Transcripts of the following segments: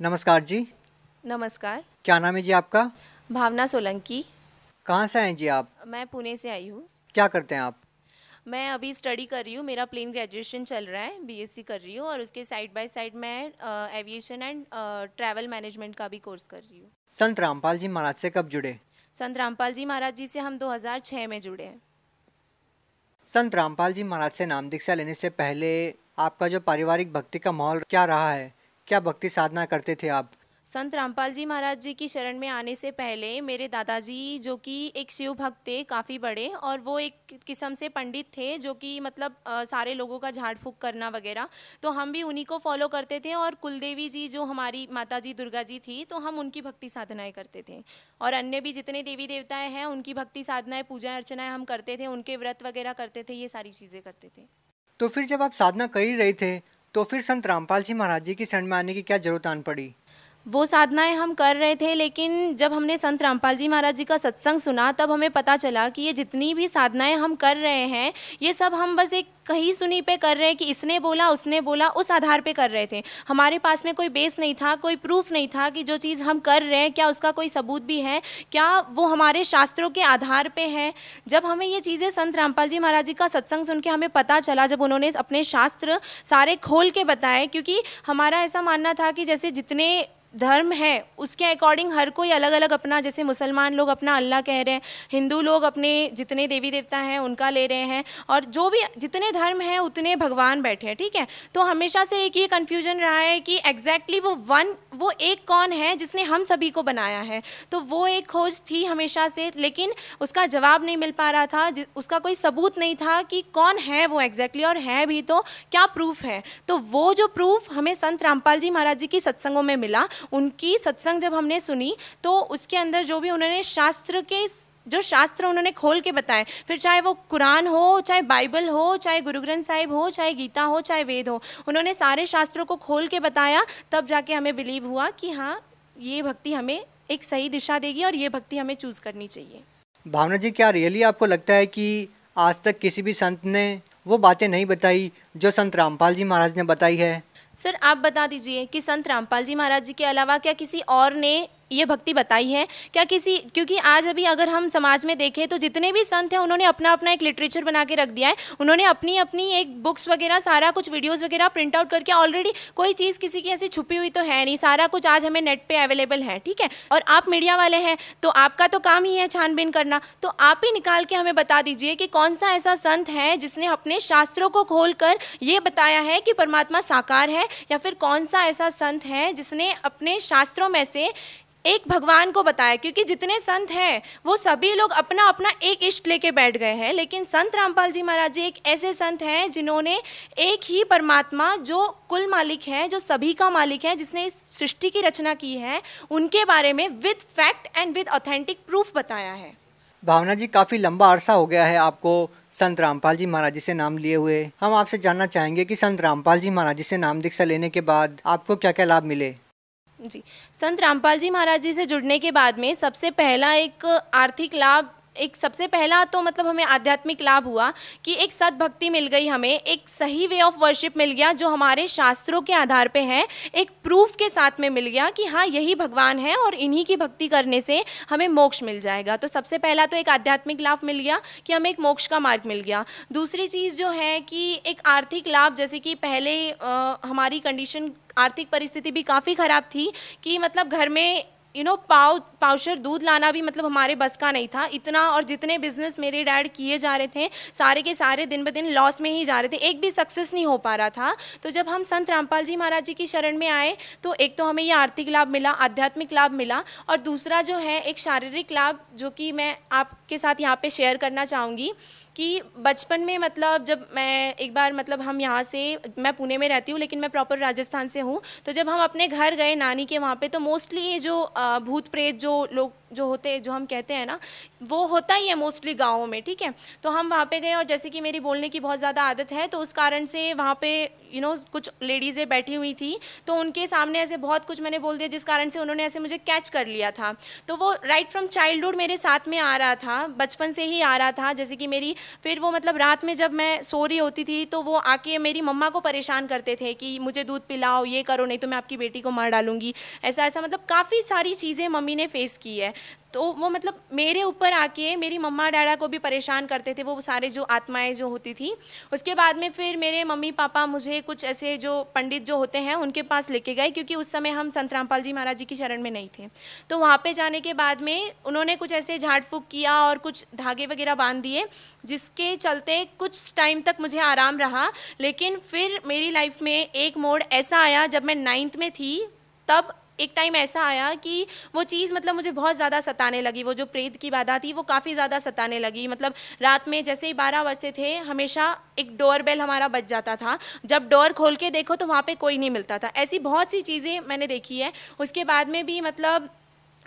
नमस्कार जी नमस्कार क्या नाम है जी आपका भावना सोलंकी कहाँ से आए जी आप मैं पुणे से आई हूँ क्या करते हैं आप मैं अभी स्टडी कर रही हूँ मेरा प्लेन ग्रेजुएशन चल रहा है बीएससी कर रही हूँ और उसके साइड बाय साइड मैं एविएशन एंड ट्रैवल मैनेजमेंट का भी कोर्स कर रही हूँ संत रामपाल जी महाराज से कब जुड़े संत रामपाल जी महाराज जी से हम 2006 में जुड़े हैं संत रामपाल जी महाराज से नाम दीक्षा लेने से पहले आपका जो पारिवारिक भक्ति का माहौल क्या रहा है क्या भक्ति साधना करते थे आप संत रामपाल जी महाराज जी की शरण में आने से पहले मेरे दादाजी जो कि एक शिव भक्त थे काफ़ी बड़े और वो एक किस्म से पंडित थे जो कि मतलब आ, सारे लोगों का झाड़ फूक करना वगैरह तो हम भी उन्हीं को फॉलो करते थे और कुलदेवी जी जो हमारी माता जी दुर्गा जी थी तो हम उनकी भक्ति साधनाएँ करते थे और अन्य भी जितने देवी देवताएँ हैं उनकी भक्ति साधनाएँ पूजा अर्चनाएँ हम करते थे उनके व्रत वगैरह करते थे ये सारी चीज़ें करते थे तो फिर जब आप साधना कर ही रहे थे तो फिर संत रामपाल जी महाराज जी की शरण में आने की क्या जरूरत आन पड़ी वो साधनाएं हम कर रहे थे लेकिन जब हमने संत रामपाल जी महाराज जी का सत्संग सुना तब हमें पता चला कि ये जितनी भी साधनाएं हम कर रहे हैं ये सब हम बस एक कहीं सुनी पे कर रहे हैं कि इसने बोला उसने बोला उस आधार पे कर रहे थे हमारे पास में कोई बेस नहीं था कोई प्रूफ नहीं था कि जो चीज़ हम कर रहे हैं क्या उसका कोई सबूत भी है क्या वो हमारे शास्त्रों के आधार पे है जब हमें ये चीज़ें संत रामपाल जी महाराज जी का सत्संग सुन के हमें पता चला जब उन्होंने अपने शास्त्र सारे खोल के बताए क्योंकि हमारा ऐसा मानना था कि जैसे जितने धर्म है उसके अकॉर्डिंग हर कोई अलग अलग अपना जैसे मुसलमान लोग अपना अल्लाह कह रहे हैं हिंदू लोग अपने जितने देवी देवता हैं उनका ले रहे हैं और जो भी जितने धर्म हैं उतने भगवान बैठे हैं ठीक है तो हमेशा से एक ये कन्फ्यूजन रहा है कि एग्जैक्टली exactly वो वन वो एक कौन है जिसने हम सभी को बनाया है तो वो एक खोज थी हमेशा से लेकिन उसका जवाब नहीं मिल पा रहा था उसका कोई सबूत नहीं था कि कौन है वो एग्जैक्टली exactly, और है भी तो क्या प्रूफ है तो वो जो प्रूफ हमें संत रामपाल जी महाराज जी की सत्संगों में मिला उनकी सत्संग जब हमने सुनी तो उसके अंदर जो भी उन्होंने शास्त्र के जो शास्त्र उन्होंने खोल के बताए फिर चाहे वो कुरान हो चाहे बाइबल हो चाहे गुरु ग्रंथ साहिब हो चाहे गीता हो चाहे वेद हो उन्होंने सारे शास्त्रों को खोल के बताया तब जाके हमें बिलीव हुआ कि हाँ ये भक्ति हमें एक सही दिशा देगी और ये भक्ति हमें चूज़ करनी चाहिए भावना जी क्या रियली आपको लगता है कि आज तक किसी भी संत ने वो बातें नहीं बताई जो संत रामपाल जी महाराज ने बताई है सर आप बता दीजिए कि संत रामपाल जी महाराज जी के अलावा क्या किसी और ने ये भक्ति बताई है क्या किसी क्योंकि आज अभी अगर हम समाज में देखें तो जितने भी संत हैं उन्होंने अपना अपना एक लिटरेचर बना के रख दिया है उन्होंने अपनी अपनी एक बुक्स वगैरह सारा कुछ वीडियोस वगैरह प्रिंट आउट करके ऑलरेडी कोई चीज़ किसी की ऐसी छुपी हुई तो है नहीं सारा कुछ आज हमें नेट पर अवेलेबल है ठीक है और आप मीडिया वाले हैं तो आपका तो काम ही है छानबीन करना तो आप ही निकाल के हमें बता दीजिए कि कौन सा ऐसा संत है जिसने अपने शास्त्रों को खोल कर ये बताया है कि परमात्मा साकार है या फिर कौन सा ऐसा संत है जिसने अपने शास्त्रों में से एक भगवान को बताया क्योंकि जितने संत हैं वो सभी लोग अपना अपना एक इष्ट लेके बैठ गए हैं लेकिन संत रामपाल जी महाराज जी एक ऐसे संत हैं जिन्होंने एक ही परमात्मा जो कुल मालिक हैं जो सभी का मालिक है जिसने इस सृष्टि की रचना की है उनके बारे में with fact and with authentic proof बताया है भावना जी काफ़ी लंबा अरसा हो गया है आपको संत रामपाल जी महाराज जी से नाम लिए हुए हम आपसे जानना चाहेंगे कि संत रामपाल जी महाराज जी से नाम दीक्षा लेने के बाद आपको क्या क्या लाभ मिले जी संत रामपाल जी महाराज जी से जुड़ने के बाद में सबसे पहला एक आर्थिक लाभ एक सबसे पहला तो मतलब हमें आध्यात्मिक लाभ हुआ कि एक सद्भक्ति मिल गई हमें एक सही वे ऑफ वर्शिप मिल गया जो हमारे शास्त्रों के आधार पे है एक प्रूफ के साथ में मिल गया कि हाँ यही भगवान है और इन्हीं की भक्ति करने से हमें मोक्ष मिल जाएगा तो सबसे पहला तो एक आध्यात्मिक लाभ मिल गया कि हमें एक मोक्ष का मार्ग मिल गया दूसरी चीज़ जो है कि एक आर्थिक लाभ जैसे कि पहले आ, हमारी कंडीशन आर्थिक परिस्थिति भी काफ़ी ख़राब थी कि मतलब घर में यू नो पाव पाउशर दूध लाना भी मतलब हमारे बस का नहीं था इतना और जितने बिजनेस मेरे डैड किए जा रहे थे सारे के सारे दिन ब दिन लॉस में ही जा रहे थे एक भी सक्सेस नहीं हो पा रहा था तो जब हम संत रामपाल जी महाराज जी की शरण में आए तो एक तो हमें ये आर्थिक लाभ मिला आध्यात्मिक लाभ मिला और दूसरा जो है एक शारीरिक लाभ जो कि मैं आपके साथ यहाँ पर शेयर करना चाहूँगी कि बचपन में मतलब जब मैं एक बार मतलब हम यहाँ से मैं पुणे में रहती हूँ लेकिन मैं प्रॉपर राजस्थान से हूँ तो जब हम अपने घर गए नानी के वहाँ पे तो मोस्टली ये जो भूत प्रेत जो लोग जो होते जो हम कहते हैं ना वो होता ही है मोस्टली गाँवों में ठीक है तो हम वहाँ पे गए और जैसे कि मेरी बोलने की बहुत ज़्यादा आदत है तो उस कारण से वहाँ पे यू नो कुछ लेडीज़ें बैठी हुई थी तो उनके सामने ऐसे बहुत कुछ मैंने बोल दिया जिस कारण से उन्होंने ऐसे मुझे कैच कर लिया था तो वो राइट फ्रॉम चाइल्डहुड मेरे साथ में आ रहा था बचपन से ही आ रहा था जैसे कि मेरी फिर वो मतलब रात में जब मैं सो रही होती थी तो वो आके मेरी मम्मा को परेशान करते थे कि मुझे दूध पिलाओ ये करो नहीं तो मैं आपकी बेटी को मार डालूंगी ऐसा ऐसा मतलब काफ़ी सारी चीज़ें मम्मी ने फेस की है तो वो मतलब मेरे ऊपर आके मेरी मम्मा डैडा को भी परेशान करते थे वो सारे जो आत्माएं जो होती थी उसके बाद में फिर मेरे मम्मी पापा मुझे कुछ ऐसे जो पंडित जो होते हैं उनके पास लेके गए क्योंकि उस समय हम संत रामपाल जी महाराज जी की शरण में नहीं थे तो वहाँ पे जाने के बाद में उन्होंने कुछ ऐसे झाड़ फूक किया और कुछ धागे वगैरह बांध दिए जिसके चलते कुछ टाइम तक मुझे आराम रहा लेकिन फिर मेरी लाइफ में एक मोड़ ऐसा आया जब मैं नाइन्थ में थी तब एक टाइम ऐसा आया कि वो चीज़ मतलब मुझे बहुत ज़्यादा सताने लगी वो जो प्रेत की बाधा थी वो काफ़ी ज़्यादा सताने लगी मतलब रात में जैसे ही बारह बजते थे हमेशा एक डोर बेल हमारा बच जाता था जब डोर खोल के देखो तो वहाँ पर कोई नहीं मिलता था ऐसी बहुत सी चीज़ें मैंने देखी है उसके बाद में भी मतलब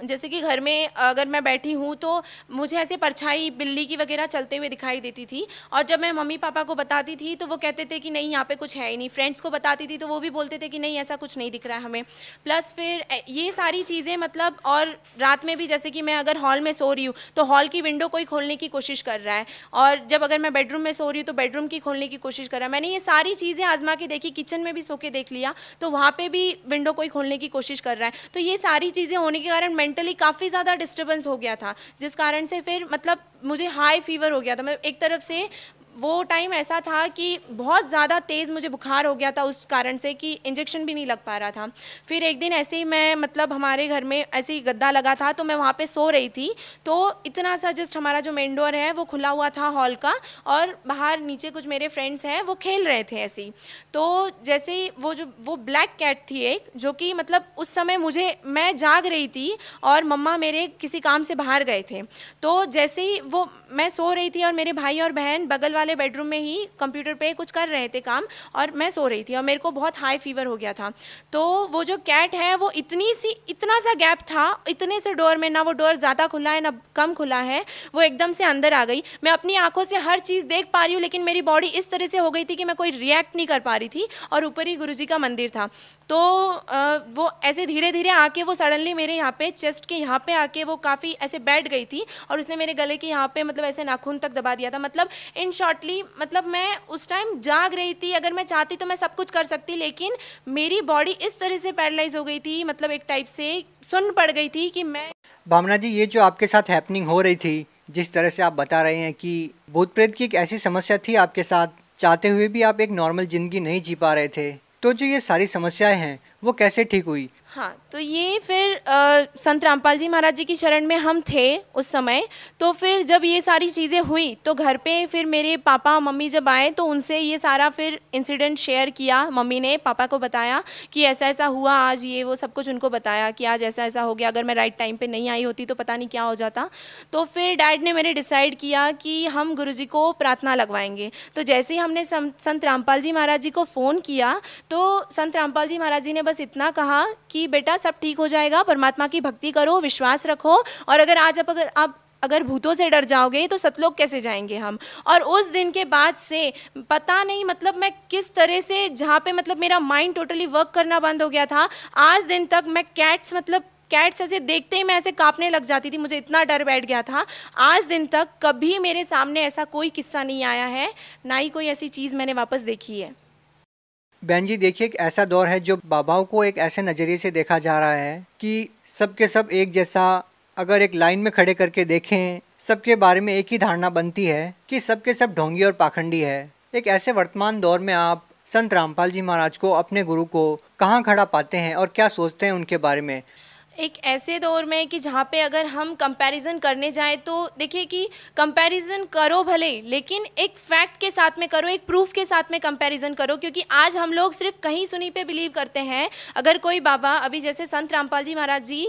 जैसे कि घर में अगर मैं बैठी हूँ तो मुझे ऐसे परछाई बिल्ली की वगैरह चलते हुए दिखाई देती थी और जब मैं मम्मी पापा को बताती थी तो वो कहते थे कि नहीं यहाँ पे कुछ है ही नहीं फ्रेंड्स को बताती थी तो वो भी बोलते थे कि नहीं ऐसा कुछ नहीं दिख रहा है हमें प्लस फिर ये सारी चीज़ें मतलब और रात में भी जैसे कि मैं अगर हॉल में सो रही हूँ तो हॉल की विंडो कोई खोलने की कोशिश कर रहा है और जब अगर मैं बेडरूम में सो रही हूँ तो बेडरूम की खोलने की कोशिश कर रहा है मैंने ये सारी चीज़ें आजमा के देखी किचन में भी सो के देख लिया तो वहाँ पर भी विंडो कोई खोलने की कोशिश कर रहा है तो ये सारी चीज़ें होने के कारण मेंटली काफ़ी ज़्यादा डिस्टर्बेंस हो गया था जिस कारण से फिर मतलब मुझे हाई फीवर हो गया था मतलब एक तरफ से वो टाइम ऐसा था कि बहुत ज़्यादा तेज़ मुझे बुखार हो गया था उस कारण से कि इंजेक्शन भी नहीं लग पा रहा था फिर एक दिन ऐसे ही मैं मतलब हमारे घर में ऐसे ही गद्दा लगा था तो मैं वहाँ पे सो रही थी तो इतना सा जस्ट हमारा जो मेन डोर है वो खुला हुआ था हॉल का और बाहर नीचे कुछ मेरे फ्रेंड्स हैं वो खेल रहे थे ऐसे ही तो जैसे ही वो जो वो ब्लैक कैट थी एक जो कि मतलब उस समय मुझे मैं जाग रही थी और मम्मा मेरे किसी काम से बाहर गए थे तो जैसे ही वो मैं सो रही थी और मेरे भाई और बहन बगल वाले बेडरूम में ही कंप्यूटर पे कुछ कर रहे थे काम और मैं सो रही थी और मेरे को बहुत हाई फीवर हो गया था तो वो जो कैट है वो इतनी सी इतना सा गैप था इतने से डोर में ना वो डोर ज़्यादा खुला है ना कम खुला है वो एकदम से अंदर आ गई मैं अपनी आंखों से हर चीज़ देख पा रही हूँ लेकिन मेरी बॉडी इस तरह से हो गई थी कि मैं कोई रिएक्ट नहीं कर पा रही थी और ऊपर ही गुरु का मंदिर था तो वो ऐसे धीरे धीरे आके वो सडनली मेरे यहाँ पे चेस्ट के यहाँ पे आके वो काफ़ी ऐसे बैठ गई थी और उसने मेरे गले के यहाँ पे मतलब ऐसे नाखून तक दबा दिया था मतलब इन शॉर्ट शॉर्टली मतलब मैं उस टाइम जाग रही थी अगर मैं चाहती तो मैं सब कुछ कर सकती लेकिन मेरी बॉडी इस तरह से पैरलाइज हो गई थी मतलब एक टाइप से सुन पड़ गई थी कि मैं भावना जी ये जो आपके साथ हैपनिंग हो रही थी जिस तरह से आप बता रहे हैं कि भूत प्रेत की एक ऐसी समस्या थी आपके साथ चाहते हुए भी आप एक नॉर्मल ज़िंदगी नहीं जी पा रहे थे तो जो ये सारी समस्याएं हैं वो कैसे ठीक हुई हाँ तो ये फिर आ, संत रामपाल जी महाराज जी की शरण में हम थे उस समय तो फिर जब ये सारी चीज़ें हुई तो घर पे फिर मेरे पापा मम्मी जब आए तो उनसे ये सारा फिर इंसिडेंट शेयर किया मम्मी ने पापा को बताया कि ऐसा ऐसा हुआ आज ये वो सब कुछ उनको बताया कि आज ऐसा ऐसा हो गया अगर मैं राइट टाइम पर नहीं आई होती तो पता नहीं क्या हो जाता तो फिर डैड ने मैंने डिसाइड किया कि हम गुरु जी को प्रार्थना लगवाएंगे तो जैसे ही हमने संत रामपाल जी महाराज जी को फ़ोन किया तो संत रामपाल जी महाराज जी ने बस इतना कहा कि बेटा सब ठीक हो जाएगा परमात्मा की भक्ति करो विश्वास रखो और अगर आज आप अगर आप अगर भूतों से डर जाओगे तो सतलोक कैसे जाएंगे हम और उस दिन के बाद से पता नहीं मतलब मैं किस तरह से जहाँ पे मतलब मेरा माइंड टोटली वर्क करना बंद हो गया था आज दिन तक मैं कैट्स मतलब कैट्स ऐसे देखते ही मैं ऐसे कांपने लग जाती थी मुझे इतना डर बैठ गया था आज दिन तक कभी मेरे सामने ऐसा कोई किस्सा नहीं आया है ना ही कोई ऐसी चीज़ मैंने वापस देखी है बहन जी देखिए एक ऐसा दौर है जो बाबाओं को एक ऐसे नज़रिए से देखा जा रहा है कि सब के सब एक जैसा अगर एक लाइन में खड़े करके देखें सबके बारे में एक ही धारणा बनती है कि सबके सब ढोंगी और पाखंडी है एक ऐसे वर्तमान दौर में आप संत रामपाल जी महाराज को अपने गुरु को कहाँ खड़ा पाते हैं और क्या सोचते हैं उनके बारे में एक ऐसे दौर में कि जहाँ पे अगर हम कंपैरिजन करने जाएं तो देखिए कि कंपैरिजन करो भले लेकिन एक फैक्ट के साथ में करो एक प्रूफ के साथ में कंपैरिजन करो क्योंकि आज हम लोग सिर्फ कहीं सुनी पे बिलीव करते हैं अगर कोई बाबा अभी जैसे संत रामपाल जी महाराज जी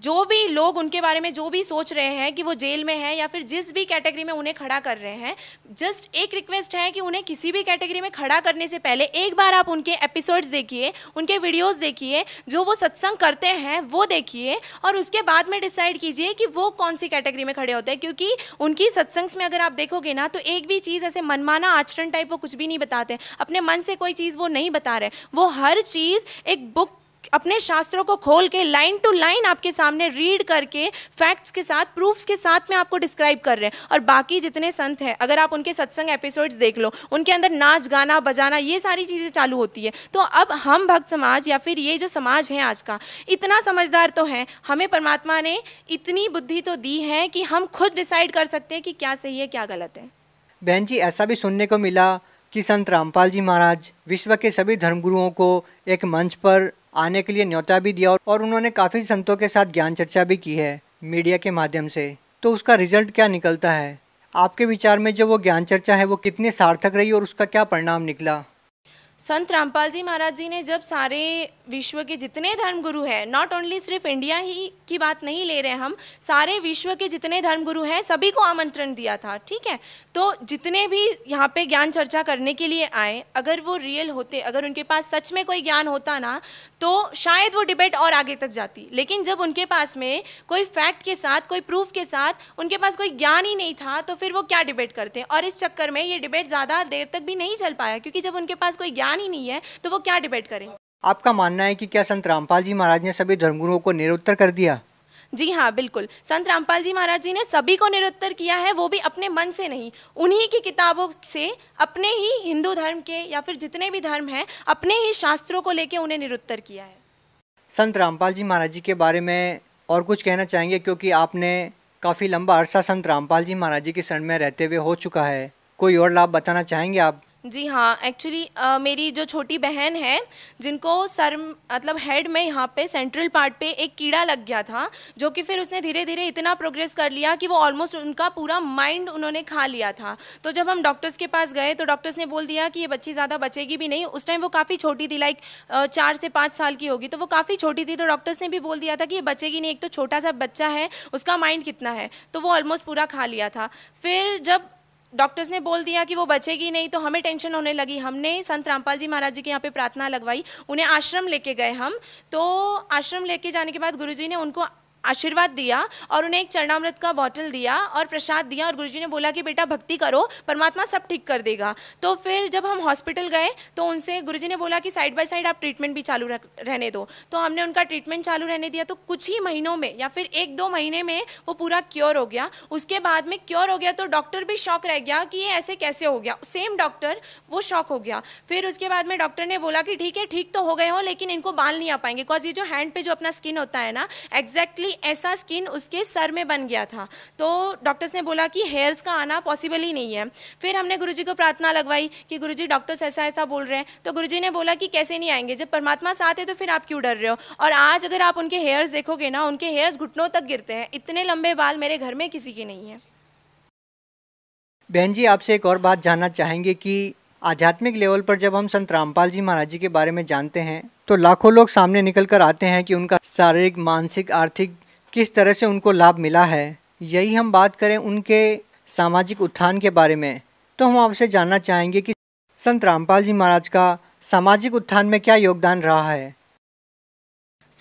जो भी लोग उनके बारे में जो भी सोच रहे हैं कि वो जेल में है या फिर जिस भी कैटेगरी में उन्हें खड़ा कर रहे हैं जस्ट एक रिक्वेस्ट है कि उन्हें किसी भी कैटेगरी में खड़ा करने से पहले एक बार आप उनके एपिसोड्स देखिए उनके वीडियोस देखिए जो वो सत्संग करते हैं वो देखिए और उसके बाद में डिसाइड कीजिए कि वो कौन सी कैटेगरी में खड़े होते हैं क्योंकि उनकी सत्संग्स में अगर आप देखोगे ना तो एक भी चीज़ ऐसे मनमाना आचरण टाइप वो कुछ भी नहीं बताते अपने मन से कोई चीज़ वो नहीं बता रहे वो हर चीज़ एक बुक अपने शास्त्रों को खोल के लाइन टू लाइन आपके सामने रीड करके फैक्ट्स के साथ प्रूफ्स के साथ में आपको डिस्क्राइब कर रहे हैं और बाकी जितने संत हैं अगर आप उनके सत्संग एपिसोड्स देख लो उनके अंदर नाच गाना बजाना ये सारी चीज़ें चालू होती है तो अब हम भक्त समाज या फिर ये जो समाज है आज का इतना समझदार तो है हमें परमात्मा ने इतनी बुद्धि तो दी है कि हम खुद डिसाइड कर सकते हैं कि क्या सही है क्या गलत है बहन जी ऐसा भी सुनने को मिला कि संत रामपाल जी महाराज विश्व के सभी धर्मगुरुओं को एक मंच पर आने के लिए न्योता भी दिया और उन्होंने काफ़ी संतों के साथ ज्ञान चर्चा भी की है मीडिया के माध्यम से तो उसका रिजल्ट क्या निकलता है आपके विचार में जो वो ज्ञान चर्चा है वो कितनी सार्थक रही और उसका क्या परिणाम निकला संत रामपाल जी महाराज जी ने जब सारे विश्व के जितने धर्मगुरु हैं नॉट ओनली सिर्फ इंडिया ही की बात नहीं ले रहे हम सारे विश्व के जितने धर्मगुरु हैं सभी को आमंत्रण दिया था ठीक है तो जितने भी यहाँ पे ज्ञान चर्चा करने के लिए आए अगर वो रियल होते अगर उनके पास सच में कोई ज्ञान होता ना तो शायद वो डिबेट और आगे तक जाती लेकिन जब उनके पास में कोई फैक्ट के साथ कोई प्रूफ के साथ उनके पास कोई ज्ञान ही नहीं था तो फिर वो क्या डिबेट करते और इस चक्कर में ये डिबेट ज़्यादा देर तक भी नहीं चल पाया क्योंकि जब उनके पास कोई ज्ञान ज्ञान ही नहीं है तो वो क्या डिबेट करें आपका मानना है कि क्या संत रामपाल जी महाराज ने सभी धर्मगुरुओं को निरुत्तर कर दिया जी हाँ बिल्कुल संत रामपाल जी महाराज जी ने सभी को निरुत्तर किया है वो भी अपने मन से नहीं उन्हीं की किताबों से अपने ही हिंदू धर्म के या फिर जितने भी धर्म हैं अपने ही शास्त्रों को लेके उन्हें निरुत्तर किया है संत रामपाल जी महाराज जी के बारे में और कुछ कहना चाहेंगे क्योंकि आपने काफ़ी लंबा अरसा संत रामपाल जी महाराज जी के शरण में रहते हुए हो चुका है कोई और लाभ बताना चाहेंगे आप जी हाँ एक्चुअली मेरी जो छोटी बहन है जिनको सर मतलब हेड में यहाँ पे सेंट्रल पार्ट पे एक कीड़ा लग गया था जो कि फिर उसने धीरे धीरे इतना प्रोग्रेस कर लिया कि वो ऑलमोस्ट उनका पूरा माइंड उन्होंने खा लिया था तो जब हम डॉक्टर्स के पास गए तो डॉक्टर्स ने बोल दिया कि ये बच्ची ज़्यादा बचेगी भी नहीं उस टाइम वो काफ़ी छोटी थी लाइक चार से पाँच साल की होगी तो वो काफ़ी छोटी थी तो डॉक्टर्स ने भी बोल दिया था कि ये बचेगी नहीं एक तो छोटा सा बच्चा है उसका माइंड कितना है तो वो ऑलमोस्ट पूरा खा लिया था फिर जब डॉक्टर्स ने बोल दिया कि वो बचेगी नहीं तो हमें टेंशन होने लगी हमने संत रामपाल जी महाराज जी के यहाँ पे प्रार्थना लगवाई उन्हें आश्रम लेके गए हम तो आश्रम लेके जाने के बाद गुरुजी ने उनको आशीर्वाद दिया और उन्हें एक चरणामृत का बॉटल दिया और प्रसाद दिया और गुरुजी ने बोला कि बेटा भक्ति करो परमात्मा सब ठीक कर देगा तो फिर जब हम हॉस्पिटल गए तो उनसे गुरुजी ने बोला कि साइड बाय साइड आप ट्रीटमेंट भी चालू रहने दो तो हमने उनका ट्रीटमेंट चालू रहने दिया तो कुछ ही महीनों में या फिर एक दो महीने में वो पूरा क्योर हो गया उसके बाद में क्योर हो गया तो डॉक्टर भी शौक रह गया कि ये ऐसे कैसे हो गया सेम डॉक्टर वो शौक हो गया फिर उसके बाद में डॉक्टर ने बोला कि ठीक है ठीक तो हो गए हो लेकिन इनको बाल नहीं आ पाएंगे बिकॉज ये जो हैंड पे जो अपना स्किन होता है ना एग्जैक्टली कि ऐसा स्किन उसके सर में बन गया था तो डॉक्टर्स ने बोला कि हेयर्स का आना पॉसिबल ही नहीं है फिर हमने गुरु को प्रार्थना लगवाई कि गुरु डॉक्टर्स ऐसा ऐसा बोल रहे हैं तो गुरु ने बोला कि कैसे नहीं आएंगे जब परमात्मा साथ है तो फिर आप क्यों डर रहे हो और आज अगर आप उनके हेयर्स देखोगे ना उनके हेयर्स घुटनों तक गिरते हैं इतने लंबे बाल मेरे घर में किसी के नहीं है बहन जी आपसे एक और बात जानना चाहेंगे कि आध्यात्मिक लेवल पर जब हम संत रामपाल जी महाराज जी के बारे में जानते हैं तो लाखों लोग सामने निकल कर आते हैं कि उनका शारीरिक मानसिक आर्थिक किस तरह से उनको लाभ मिला है यही हम बात करें उनके सामाजिक उत्थान के बारे में तो हम आपसे जानना चाहेंगे कि संत रामपाल जी महाराज का सामाजिक उत्थान में क्या योगदान रहा है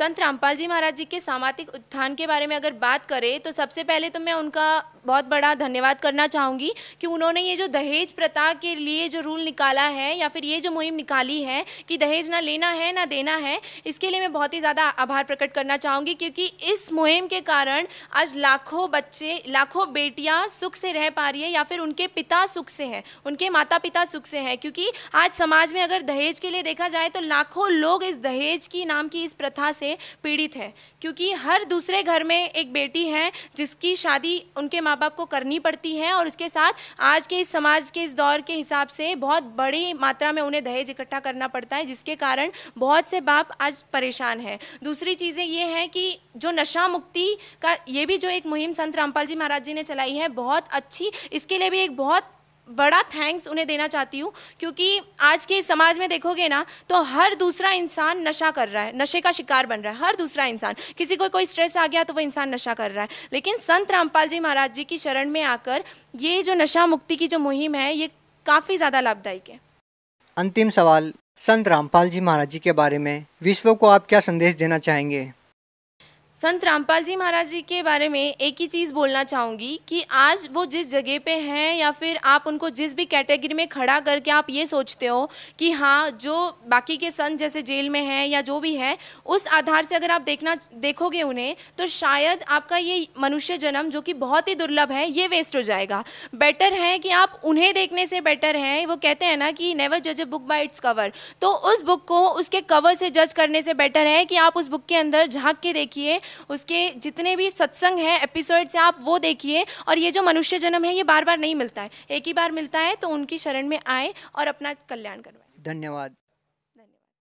संत रामपाल जी महाराज जी के सामाजिक उत्थान के बारे में अगर बात करें तो सबसे पहले तो मैं उनका बहुत बड़ा धन्यवाद करना चाहूँगी कि उन्होंने ये जो दहेज प्रथा के लिए जो रूल निकाला है या फिर ये जो मुहिम निकाली है कि दहेज ना लेना है ना देना है इसके लिए मैं बहुत ही ज़्यादा आभार प्रकट करना चाहूँगी क्योंकि इस मुहिम के कारण आज लाखों बच्चे लाखों बेटियाँ सुख से रह पा रही है या फिर उनके पिता सुख से हैं उनके माता पिता सुख से हैं क्योंकि आज समाज में अगर दहेज के लिए देखा जाए तो लाखों लोग इस दहेज की नाम की इस प्रथा से पीड़ित है क्योंकि हर दूसरे घर में एक बेटी है जिसकी शादी उनके माँ बाप को करनी पड़ती है और उसके साथ आज के इस समाज के इस दौर के हिसाब से बहुत बड़ी मात्रा में उन्हें दहेज इकट्ठा करना पड़ता है जिसके कारण बहुत से बाप आज परेशान हैं दूसरी चीज़ें ये हैं कि जो नशा मुक्ति का ये भी जो एक मुहिम संत रामपाल जी महाराज जी ने चलाई है बहुत अच्छी इसके लिए भी एक बहुत बड़ा थैंक्स उन्हें देना चाहती हूँ क्योंकि आज के समाज में देखोगे ना तो हर दूसरा इंसान नशा कर रहा है नशे का शिकार बन रहा है हर दूसरा इंसान किसी को कोई स्ट्रेस आ गया तो वो इंसान नशा कर रहा है लेकिन संत रामपाल जी महाराज जी की शरण में आकर ये जो नशा मुक्ति की जो मुहिम है ये काफ़ी ज़्यादा लाभदायक है अंतिम सवाल संत रामपाल जी महाराज जी के बारे में विश्व को आप क्या संदेश देना चाहेंगे संत रामपाल जी महाराज जी के बारे में एक ही चीज़ बोलना चाहूँगी कि आज वो जिस जगह पे हैं या फिर आप उनको जिस भी कैटेगरी में खड़ा करके आप ये सोचते हो कि हाँ जो बाकी के संत जैसे जेल में हैं या जो भी है उस आधार से अगर आप देखना देखोगे उन्हें तो शायद आपका ये मनुष्य जन्म जो कि बहुत ही दुर्लभ है ये वेस्ट हो जाएगा बेटर है कि आप उन्हें देखने से बेटर हैं वो कहते हैं ना कि नेवर जज a book by its cover तो उस बुक को उसके कवर से जज करने से बेटर है कि आप उस बुक के अंदर झाँक के देखिए उसके जितने भी सत्संग हैं एपिसोड्स हैं आप वो देखिए और ये जो मनुष्य जन्म है ये बार बार नहीं मिलता है एक ही बार मिलता है तो उनकी शरण में आए और अपना कल्याण करवाए धन्यवाद